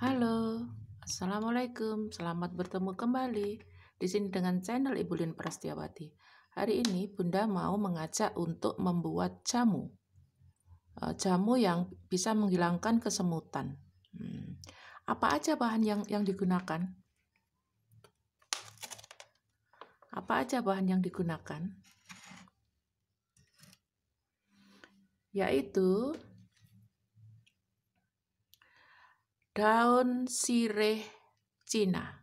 Halo, Assalamualaikum, selamat bertemu kembali di sini dengan channel Ibu Lin Prastiawati. Hari ini Bunda mau mengajak untuk membuat jamu. E, jamu yang bisa menghilangkan kesemutan. Hmm. Apa aja bahan yang yang digunakan? Apa aja bahan yang digunakan? Yaitu daun sirih Cina.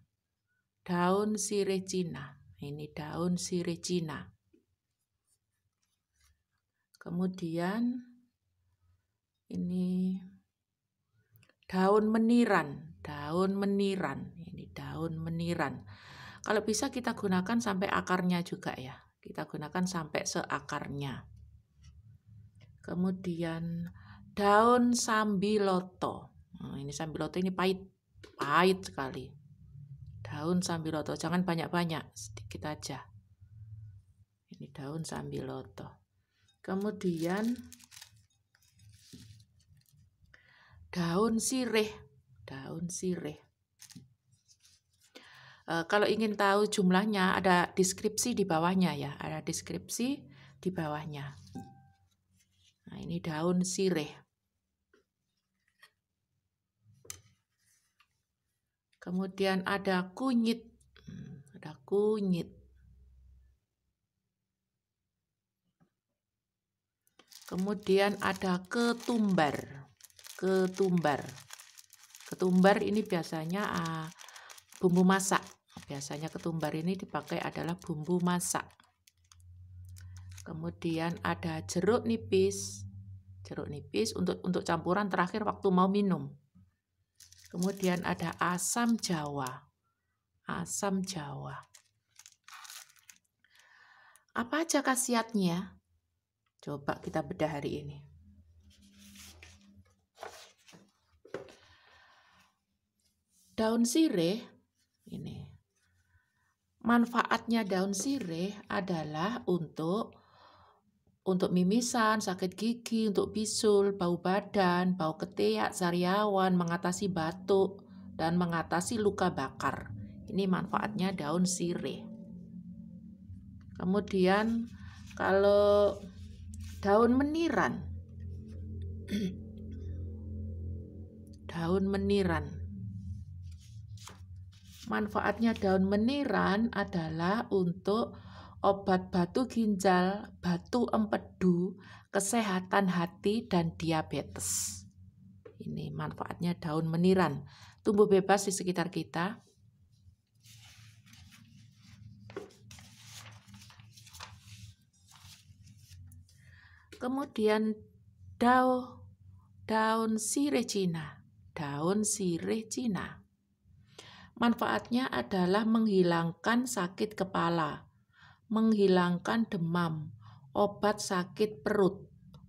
Daun sirih Cina. Ini daun sirih Cina. Kemudian ini daun meniran, daun meniran. Ini daun meniran. Kalau bisa kita gunakan sampai akarnya juga ya. Kita gunakan sampai seakarnya. Kemudian daun sambiloto. Nah, ini sambiloto ini pahit, pahit sekali. Daun sambiloto, jangan banyak-banyak, sedikit aja. Ini daun sambiloto. Kemudian daun sirih, daun sirih. E, kalau ingin tahu jumlahnya ada deskripsi di bawahnya ya, ada deskripsi di bawahnya. Nah, ini daun sirih. Kemudian ada kunyit. Ada kunyit. Kemudian ada ketumbar. Ketumbar. Ketumbar ini biasanya ah, bumbu masak. Biasanya ketumbar ini dipakai adalah bumbu masak. Kemudian ada jeruk nipis. Jeruk nipis untuk untuk campuran terakhir waktu mau minum. Kemudian ada asam Jawa. Asam Jawa. Apa aja khasiatnya? Coba kita bedah hari ini. Daun sirih ini. Manfaatnya daun sirih adalah untuk untuk mimisan, sakit gigi, untuk bisul, bau badan, bau ketiak, sariawan, mengatasi batuk, dan mengatasi luka bakar. Ini manfaatnya daun sirih. Kemudian kalau daun meniran, daun meniran. Manfaatnya daun meniran adalah untuk obat batu ginjal, batu empedu, kesehatan hati, dan diabetes. Ini manfaatnya daun meniran. Tumbuh bebas di sekitar kita. Kemudian dao, daun sirih Cina. Daun sirih Cina. Manfaatnya adalah menghilangkan sakit kepala menghilangkan demam, obat sakit perut,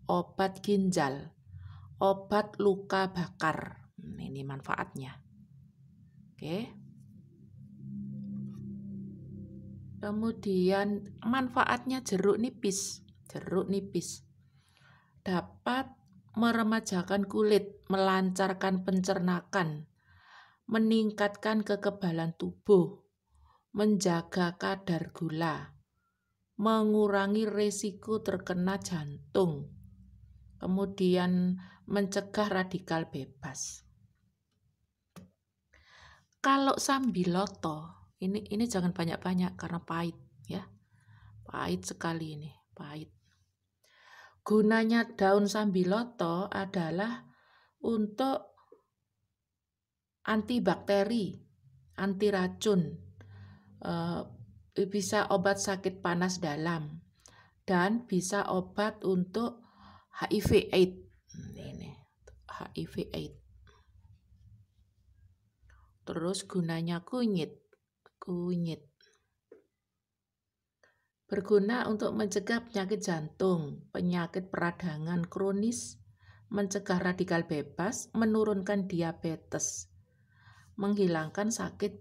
obat ginjal, obat luka bakar. Hmm, ini manfaatnya. Oke. Kemudian manfaatnya jeruk nipis. Jeruk nipis dapat meremajakan kulit, melancarkan pencernakan, meningkatkan kekebalan tubuh, menjaga kadar gula, mengurangi resiko terkena jantung, kemudian mencegah radikal bebas. Kalau sambiloto, ini ini jangan banyak-banyak karena pahit ya. Pahit sekali ini, pahit. Gunanya daun sambiloto adalah untuk antibakteri, anti racun, eh, Eh, bisa obat sakit panas dalam dan bisa obat untuk HIV AIDS ini HIV AIDS terus gunanya kunyit kunyit berguna untuk mencegah penyakit jantung, penyakit peradangan kronis, mencegah radikal bebas, menurunkan diabetes, menghilangkan sakit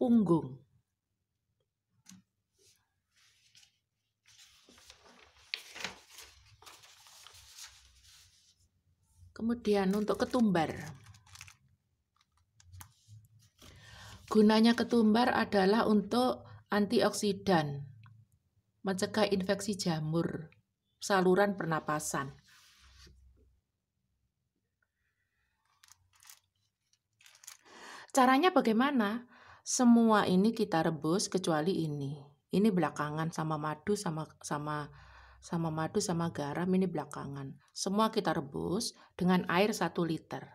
punggung. Kemudian untuk ketumbar. Gunanya ketumbar adalah untuk antioksidan, mencegah infeksi jamur, saluran pernapasan. Caranya bagaimana? Semua ini kita rebus kecuali ini. Ini belakangan sama madu sama sama sama madu sama garam ini belakangan. Semua kita rebus dengan air 1 liter.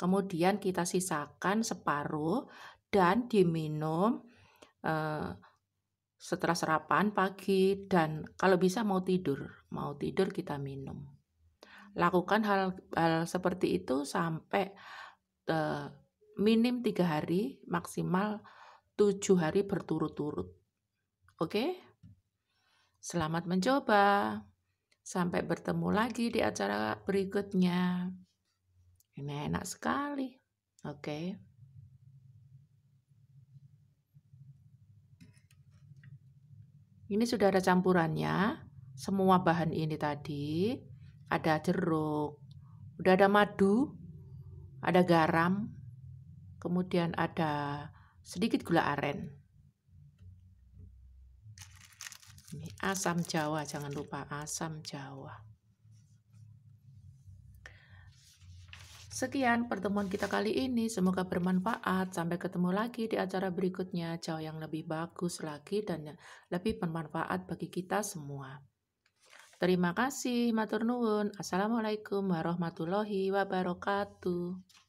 Kemudian kita sisakan separuh dan diminum eh, setelah serapan pagi dan kalau bisa mau tidur. Mau tidur kita minum. Lakukan hal, hal seperti itu sampai eh, minim tiga hari, maksimal tujuh hari berturut-turut. Oke? Okay? Selamat mencoba. Sampai bertemu lagi di acara berikutnya. Ini enak sekali. Oke. Ini sudah ada campurannya. Semua bahan ini tadi ada jeruk, udah ada madu, ada garam, kemudian ada sedikit gula aren. Ini asam Jawa, jangan lupa asam Jawa. Sekian pertemuan kita kali ini, semoga bermanfaat. Sampai ketemu lagi di acara berikutnya, jauh yang lebih bagus lagi dan lebih bermanfaat bagi kita semua. Terima kasih, matur nuwun. Assalamualaikum warahmatullahi wabarakatuh.